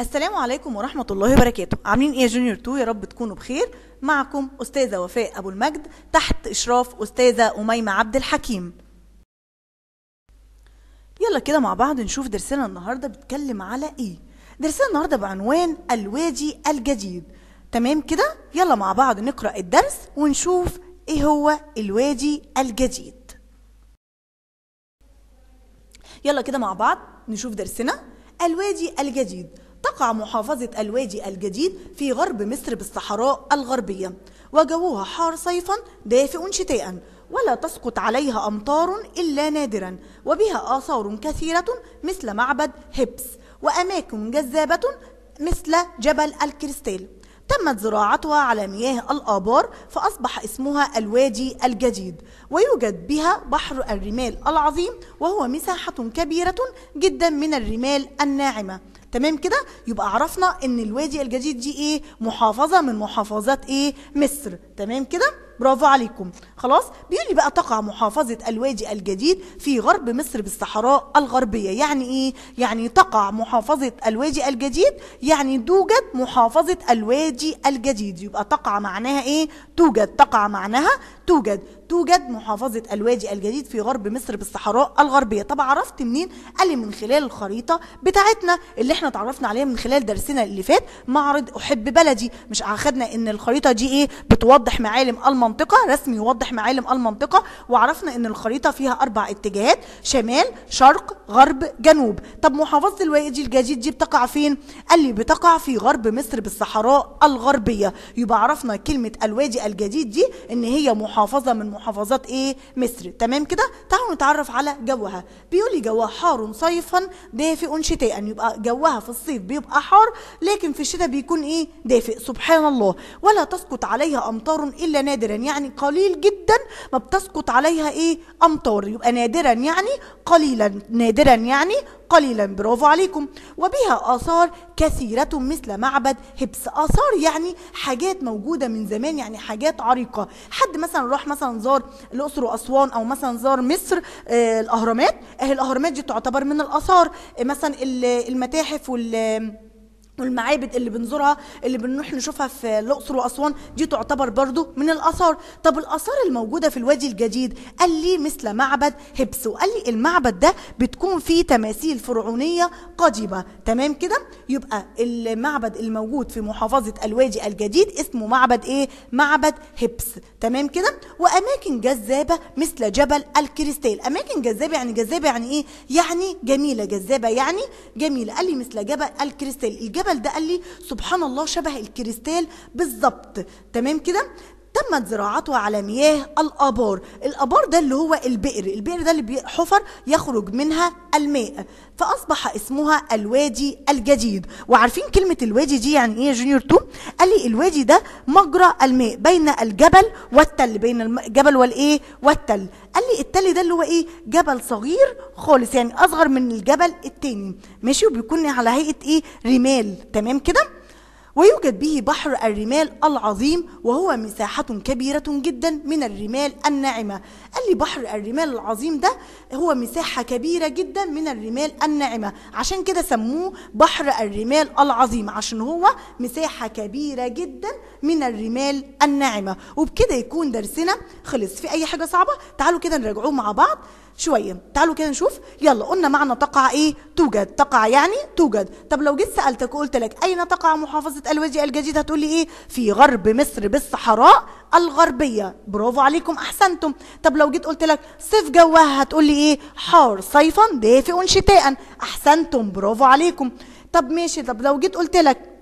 السلام عليكم ورحمة الله وبركاته عاملين ايه يا جونيور 2 يا رب تكونوا بخير معكم أستاذة وفاء أبو المجد تحت إشراف أستاذة أميمة عبد الحكيم يلا كده مع بعض نشوف درسنا النهاردة بيتكلم على ايه درسنا النهاردة بعنوان الوادي الجديد تمام كده يلا مع بعض نقرأ الدرس ونشوف ايه هو الوادي الجديد يلا كده مع بعض نشوف درسنا الوادي الجديد تقع محافظة الوادي الجديد في غرب مصر بالصحراء الغربية وجوها حار صيفا دافئ شتاء ولا تسقط عليها أمطار إلا نادرا وبها آثار كثيرة مثل معبد هيبس وأماكن جذابة مثل جبل الكريستال تمت زراعتها على مياه الآبار فأصبح اسمها الوادي الجديد ويوجد بها بحر الرمال العظيم وهو مساحة كبيرة جدا من الرمال الناعمة تمام كده يبقى عرفنا ان الوادي الجديد دي ايه محافظة من محافظات ايه مصر تمام كده برافو عليكم خلاص بيقول بقى تقع محافظة الوادي الجديد في غرب مصر بالصحراء الغربية يعني ايه يعني تقع محافظة الوادي الجديد يعني توجد محافظة الوادي الجديد يبقى تقع معناها ايه توجد تقع معناها توجد توجد محافظة الوادي الجديد في غرب مصر بالصحراء الغربية طب عرفت منين؟ قال لي من خلال الخريطة بتاعتنا اللي احنا تعرفنا عليها من خلال درسنا اللي فات معرض أحب بلدي مش أخدنا ان الخريطة دي ايه بتوضح معالم المنطقة رسم يوضح معالم المنطقة وعرفنا ان الخريطة فيها أربع اتجاهات شمال شرق غرب جنوب طب محافظة الوادي الجديد دي بتقع فين؟ قال لي بتقع في غرب مصر بالصحراء الغربية يبقى عرفنا كلمة الوادي الجديد دي ان هي محافظة من محافظات ايه مصر تمام كده تعالوا نتعرف على جوها بيقول لي جوها حار صيفا دافئ شتاء يبقى جوها في الصيف بيبقى حار لكن في الشتاء بيكون ايه دافئ سبحان الله ولا تسقط عليها امطار الا نادرا يعني قليل جدا جدا ما بتسقط عليها ايه امطار يبقى نادرا يعني قليلا نادرا يعني قليلا برافو عليكم وبها اثار كثيره مثل معبد هبس اثار يعني حاجات موجوده من زمان يعني حاجات عريقه حد مثلا راح مثلا زار الاقصر واسوان او مثلا زار مصر آه الاهرامات اهي الاهرامات دي تعتبر من الاثار آه مثلا المتاحف وال والمعابد اللي بنزورها اللي بنروح نشوفها في الاقصر واسوان دي تعتبر برضو من الاثار طب الاثار الموجوده في الوادي الجديد قال لي مثل معبد هبس وقال لي المعبد ده بتكون فيه تماثيل فرعونيه قديمه تمام كده يبقى المعبد الموجود في محافظه الوادي الجديد اسمه معبد ايه معبد هبس تمام كده واماكن جذابه مثل جبل الكريستال اماكن جذابه يعني جذابه يعني ايه يعني جميله جذابه يعني جميله قال لي مثل جبل الكريستال الجبل الجبل ده قال لي سبحان الله شبه الكريستال بالظبط تمام كده تمت زراعتها على مياه الابار الابار ده اللي هو البئر البئر ده اللي حفر يخرج منها الماء فاصبح اسمها الوادي الجديد وعارفين كلمه الوادي دي يعني ايه يا جونيور تو قال لي الوادي ده مجرى الماء بين الجبل والتل بين الجبل والايه والتل قال لي التل ده اللي هو ايه جبل صغير خالص يعني اصغر من الجبل التاني ماشي وبيكون على هيئه ايه رمال تمام كده ويوجد به بحر الرمال العظيم وهو مساحة كبيرة جدا من الرمال الناعمة قال لي بحر الرمال العظيم ده هو مساحة كبيرة جدا من الرمال الناعمة عشان كده سموه بحر الرمال العظيم عشان هو مساحة كبيرة جدا من الرمال الناعمة وبكده يكون درسنا خلص في أي حاجة صعبة تعالوا كده نراجعوه مع بعض شويه تعالوا كده نشوف يلا قلنا معنى تقع ايه توجد تقع يعني توجد طب لو جيت سالتك وقلت لك اين تقع محافظه الوادي الجديده هتقول لي ايه في غرب مصر بالصحراء الغربيه برافو عليكم احسنتم طب لو جيت قلت لك صيف جوها هتقول لي ايه حار صيفا دافئ شتاء احسنتم برافو عليكم طب ماشي طب لو جيت قلت لك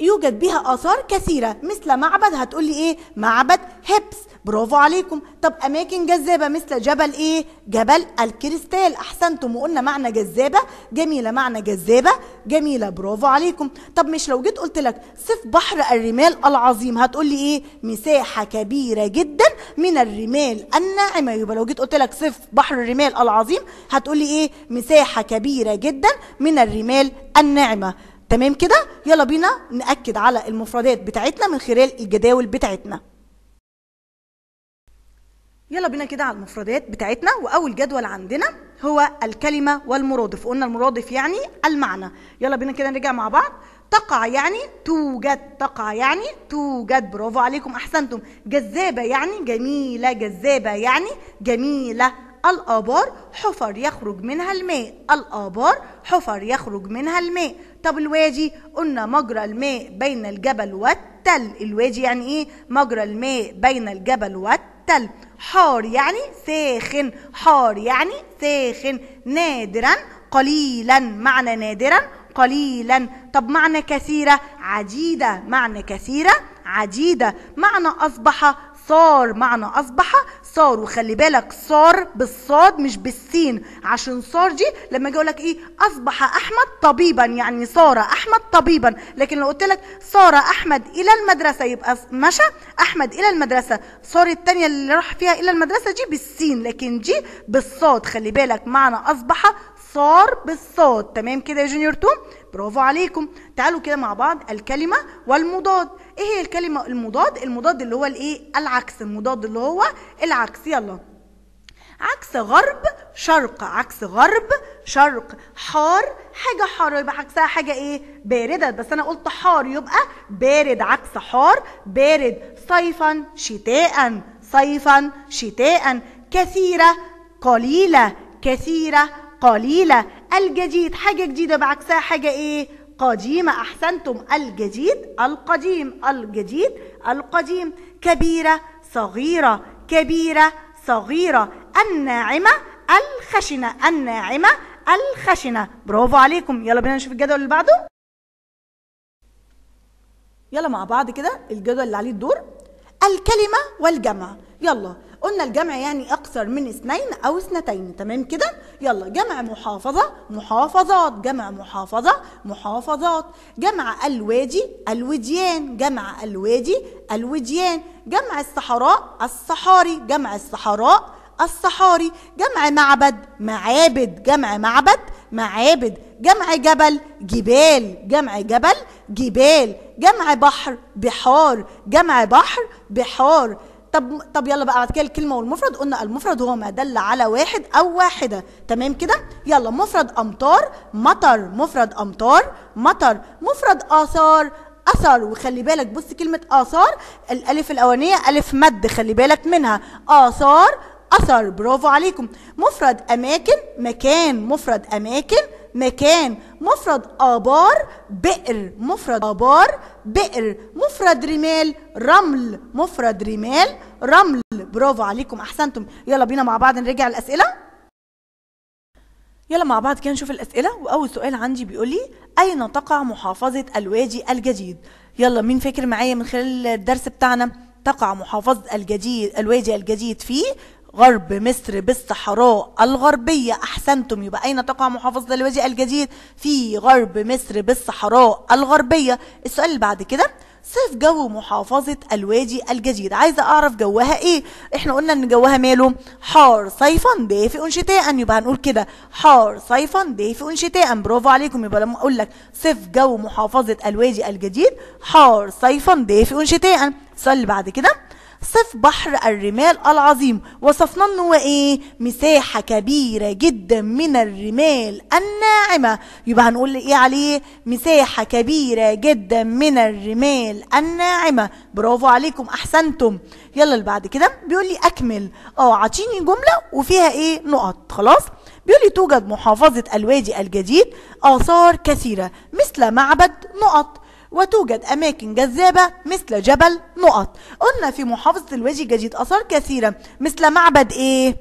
يوجد بها آثار كثيرة مثل معبد هتقولي إيه معبد هبس برافو عليكم طب اماكن جذابه مثل جبل ايه جبل الكريستال احسنتم وقلنا معنى جذابه جميله معنى جذابه جميله برافو عليكم طب مش لو جيت قلت لك صف بحر الرمال العظيم هتقول لي ايه مساحه كبيره جدا من الرمال الناعمه يبقى لو جيت قلت لك صف بحر الرمال العظيم هتقول لي ايه مساحه كبيره جدا من الرمال الناعمه تمام كده يلا بينا ناكد على المفردات بتاعتنا من خلال الجداول بتاعتنا يلا بينا كده على المفردات بتاعتنا واول جدول عندنا هو الكلمه والمرادف قلنا المرادف يعني المعنى يلا بينا كده نرجع مع بعض تقع يعني توجد تقع يعني توجد برافو عليكم احسنتم جذابه يعني جميله جذابه يعني جميله الآبار حفر يخرج منها الماء الآبار حفر يخرج منها الماء طب الوادي قلنا مجرى الماء بين الجبل والتل الوادي يعني ايه مجرى الماء بين الجبل والتل حار يعني ساخن حار يعني ساخن نادرا قليلا معنى نادرا قليلا طب معنى كثيرة عديدة معنى كثيرة عديدة معنى أصبح صار معنى اصبح صار وخلي بالك صار بالصاد مش بالسين عشان صار دي لما اجي اقول لك ايه اصبح احمد طبيبا يعني صار احمد طبيبا لكن لو قلت لك صار احمد الى المدرسه يبقى مشى احمد الى المدرسه صار الثانيه اللي راح فيها الى المدرسه دي بالسين لكن دي بالصاد خلي بالك معنى اصبح صار بالصاد تمام كده يا جونيور توم برافو عليكم تعالوا كده مع بعض الكلمه والمضاد ايه هي الكلمه المضاد المضاد اللي هو الايه العكس المضاد اللي هو العكس يلا عكس غرب شرق عكس غرب شرق حار حاجة حارة يبقى عكسها حاجة ايه باردة بس انا قلت حار يبقى بارد عكس حار بارد صيفا شتاء صيفا شتاء كثيرة قليلة كثيرة قليلة الجديد حاجة جديدة بعكسها حاجة ايه قديم أحسنتم الجديد القديم الجديد القديم كبيرة صغيرة كبيرة صغيرة الناعمة الخشنة الناعمة الخشنة برافو عليكم يلا بينا نشوف الجدول اللي بعده يلا مع بعض كده الجدول اللي عليه الدور الكلمة والجمع يلا قلنا الجمع يعني اكثر من اثنين او اثنتين تمام كده يلا جمع محافظه محافظات جمع محافظه محافظات جمع الوادي الوديان جمع الوادي الوديان جمع الصحراء الصحاري جمع الصحراء الصحاري جمع معبد معابد جمع معبد معابد جمع جبل جبال جمع جبل جبال جمع بحر بحار جمع بحر بحار طب طب يلا بقى بعد كده الكلمه والمفرد قلنا المفرد هو ما دل على واحد او واحده تمام كده يلا مفرد امطار مطر مفرد امطار مطر مفرد اثار اثر وخلي بالك بص كلمه اثار الالف الاولانيه الف مد خلي بالك منها اثار اثر برافو عليكم مفرد اماكن مكان مفرد اماكن مكان مفرد آبار بئر مفرد آبار بئر مفرد رمال رمل مفرد رمال رمل برافو عليكم أحسنتم يلا بينا مع بعض نرجع الأسئلة يلا مع بعض كده نشوف الأسئلة وأول سؤال عندي بيقول لي أين تقع محافظة الوادي الجديد يلا مين فاكر معايا من خلال الدرس بتاعنا تقع محافظة الجديد الوادي الجديد في غرب مصر بالصحراء الغربية أحسنتم يبقى أين تقع محافظة الوادي الجديد في غرب مصر بالصحراء الغربية السؤال اللي بعد كده صيف جو محافظة الوادي الجديد عايزة أعرف جوها إيه إحنا قلنا إن جوها ماله حار صيفا دافئ شتاء يبقى هنقول كده حار صيفا دافئ شتاء برافو عليكم يبقى لما أقول لك صيف جو محافظة الوادي الجديد حار صيفا دافئ شتاء السؤال اللي بعد كده صف بحر الرمال العظيم وصفنا انه هو ايه مساحه كبيره جدا من الرمال الناعمه يبقى هنقول ايه عليه مساحه كبيره جدا من الرمال الناعمه برافو عليكم احسنتم يلا اللي بعد كده بيقول لي اكمل اه عطيني جمله وفيها ايه نقط خلاص بيقول لي توجد محافظه الوادي الجديد اثار كثيره مثل معبد نقط وتوجد أماكن جذابة مثل جبل نقط قلنا في محافظة الوادي الجديد آثار كثيرة مثل معبد إيه؟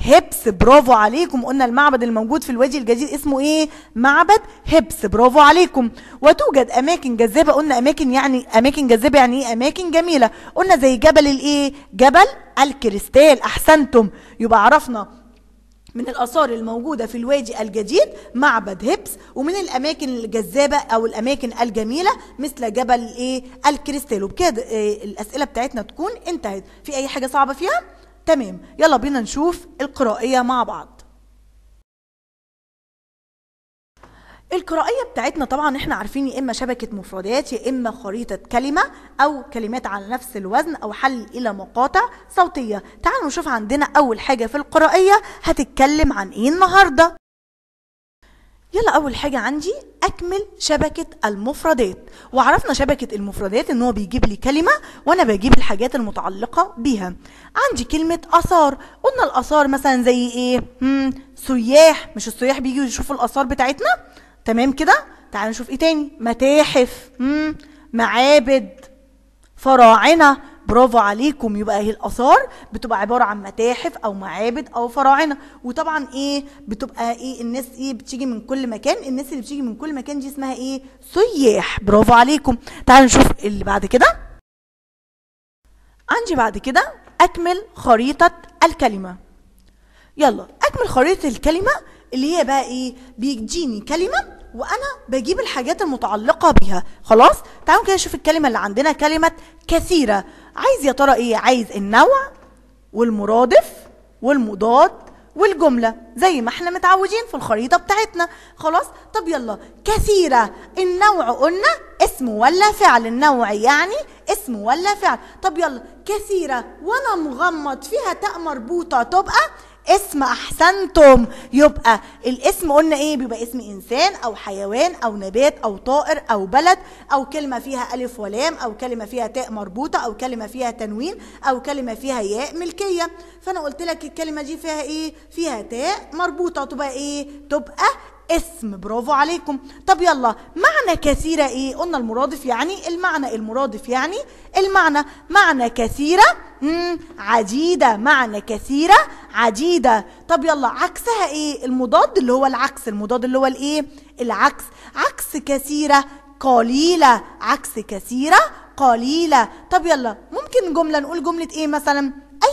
هبس برافو عليكم قلنا المعبد الموجود في الوادي الجديد اسمه إيه؟ معبد هبس برافو عليكم وتوجد أماكن جذابة قلنا أماكن يعني أماكن جذابة يعني إيه؟ أماكن جميلة قلنا زي جبل الإيه؟ جبل الكريستال أحسنتم يبقى عرفنا من الآثار الموجودة في الوادي الجديد معبد هبس ومن الأماكن الجذابة أو الأماكن الجميلة مثل جبل إيه الكريستال وبكده إيه الأسئلة بتاعتنا تكون انتهت في أي حاجة صعبة فيها؟ تمام يلا بينا نشوف القرائية مع بعض القرائية بتاعتنا طبعا احنا عارفين يا اما شبكة مفردات يا اما خريطة كلمة او كلمات على نفس الوزن او حل الى مقاطع صوتية تعالوا نشوف عندنا اول حاجة في القرائية هتتكلم عن ايه النهاردة يلا اول حاجة عندي اكمل شبكة المفردات وعرفنا شبكة المفردات ان هو بيجيب لي كلمة وانا بجيب الحاجات المتعلقة بيها عندي كلمة اثار قلنا الاثار مثلا زي ايه سياح مش السياح بيجوا يشوفوا الاثار بتاعتنا تمام كده تعالوا نشوف ايه تاني متاحف مم. معابد فراعنه برافو عليكم يبقى هي الاثار بتبقى عباره عن متاحف او معابد او فراعنه وطبعا ايه بتبقى ايه الناس ايه بتيجي من كل مكان الناس اللي بتيجي من كل مكان دي اسمها ايه سياح برافو عليكم تعالوا نشوف اللي بعد كده عندي بعد كده اكمل خريطه الكلمه يلا اكمل خريطه الكلمه اللي هي بقى ايه بيجيني كلمه وانا بجيب الحاجات المتعلقه بيها خلاص تعالوا كده نشوف الكلمه اللي عندنا كلمه كثيره عايز يا ترى ايه عايز النوع والمرادف والمضاد والجمله زي ما احنا متعودين في الخريطه بتاعتنا خلاص طب يلا كثيره النوع قلنا اسم ولا فعل النوع يعني اسم ولا فعل طب يلا كثيره وانا مغمض فيها تاء مربوطه تبقى اسم احسنتم يبقى الاسم قلنا ايه بيبقى اسم انسان او حيوان او نبات او طائر او بلد او كلمه فيها الف ولام او كلمه فيها تاء مربوطه او كلمه فيها تنوين او كلمه فيها ياء ملكيه فانا قلت لك الكلمه دي فيها ايه فيها تاء مربوطه تبقى ايه تبقى اسم برافو عليكم طب يلا معنى كثيرة ايه قلنا المرادف يعني المعنى المرادف يعني المعنى معنى كثيرة عديدة معنى كثيرة عديدة طب يلا عكسها ايه المضاد اللي هو العكس المضاد اللي هو الايه العكس عكس كثيرة قليلة عكس كثيرة قليلة طب يلا ممكن جملة نقول جملة ايه مثلا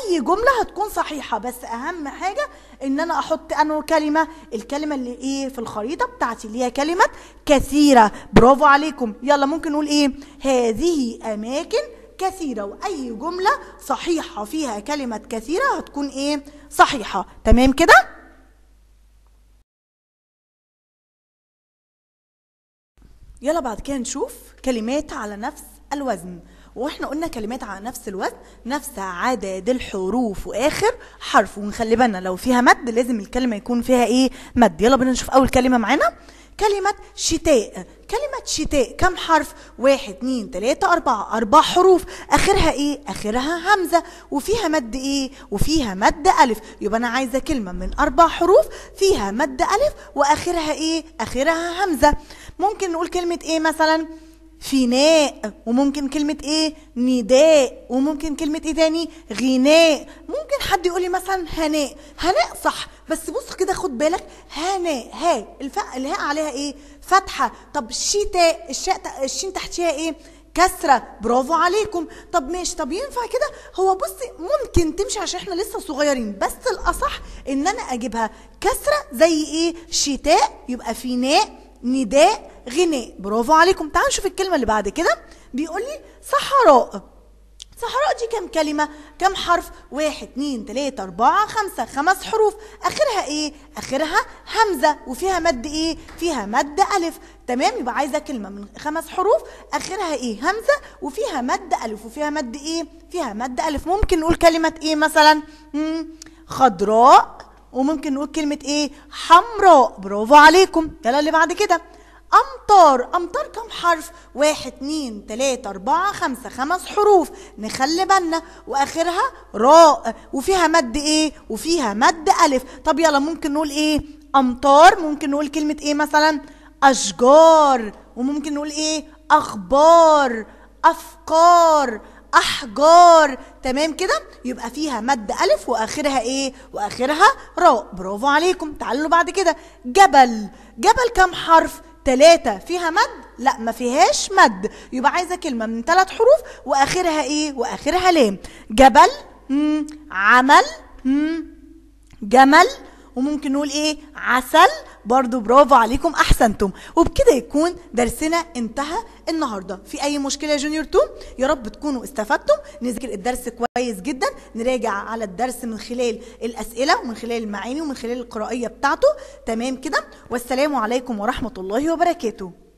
اي جمله هتكون صحيحه بس اهم حاجه ان انا احط انا كلمه الكلمه اللي ايه في الخريطه بتاعتي اللي هي كلمه كثيره برافو عليكم يلا ممكن نقول ايه هذه اماكن كثيره واي جمله صحيحه فيها كلمه كثيره هتكون ايه صحيحه تمام كده يلا بعد كده نشوف كلمات على نفس الوزن واحنا قلنا كلمات على نفس الوزن نفس عدد الحروف واخر حرف ونخلي بالنا لو فيها مد لازم الكلمه يكون فيها ايه مد يلا بينا نشوف اول كلمه معانا كلمة شتاء كلمة شتاء كم حرف واحد اتنين تلاتة أربعة أربع حروف آخرها إيه آخرها همزة وفيها مد إيه وفيها مد ألف يبقى أنا عايزة كلمة من أربع حروف فيها مد ألف وآخرها إيه آخرها همزة ممكن نقول كلمة إيه مثلا فناء وممكن كلمة ايه نداء وممكن كلمة ايه تاني غناء ممكن حد يقولي مثلا هناء هناء صح بس بص كده خد بالك هناء ها الفاء الهاء عليها ايه فتحة طب الشتاء الشاء الشين تحتيها ايه كسره برافو عليكم طب ماشي طب ينفع كده هو بصي ممكن تمشي عشان احنا لسه صغيرين بس الاصح ان انا اجيبها كسره زي ايه شتاء يبقى فناء نداء غناء برافو عليكم تعالوا نشوف الكلمه اللي بعد كده بيقول لي صحراء صحراء دي كم كلمة؟ كم حرف؟ واحد اتنين تلاتة أربعة خمسة خمس حروف آخرها إيه؟ آخرها همزة وفيها مد إيه؟ فيها مد ألف تمام يبقى عايزة كلمة من خمس حروف آخرها إيه؟ همزة وفيها مد ألف وفيها مد إيه؟ فيها مد ألف ممكن نقول كلمة إيه مثلا؟ خضراء وممكن نقول كلمة إيه؟ حمراء برافو عليكم يلا اللي بعد كده أمطار أمطار كم حرف واحد اتنين تلاتة أربعة خمسة خمس حروف نخلي بالنا وآخرها راء وفيها مد إيه وفيها مد ألف طب يلا ممكن نقول إيه أمطار ممكن نقول كلمة إيه مثلا أشجار وممكن نقول إيه أخبار أفكار احجار تمام كده يبقى فيها مد الف واخرها ايه واخرها راء برافو عليكم تعالوا بعد كده جبل جبل كام حرف تلاتة فيها مد لا ما فيهاش مد يبقى عايزة كلمة من ثلاث حروف وآخرها إيه وآخرها لام جبل مم. عمل مم. جمل وممكن نقول إيه عسل برضو برافو عليكم احسنتم وبكده يكون درسنا انتهى النهارده في اي مشكله يا جونيور توم يا رب تكونوا استفدتم نذاكر الدرس كويس جدا نراجع على الدرس من خلال الاسئله ومن خلال المعاني ومن خلال القرائيه بتاعته تمام كده والسلام عليكم ورحمه الله وبركاته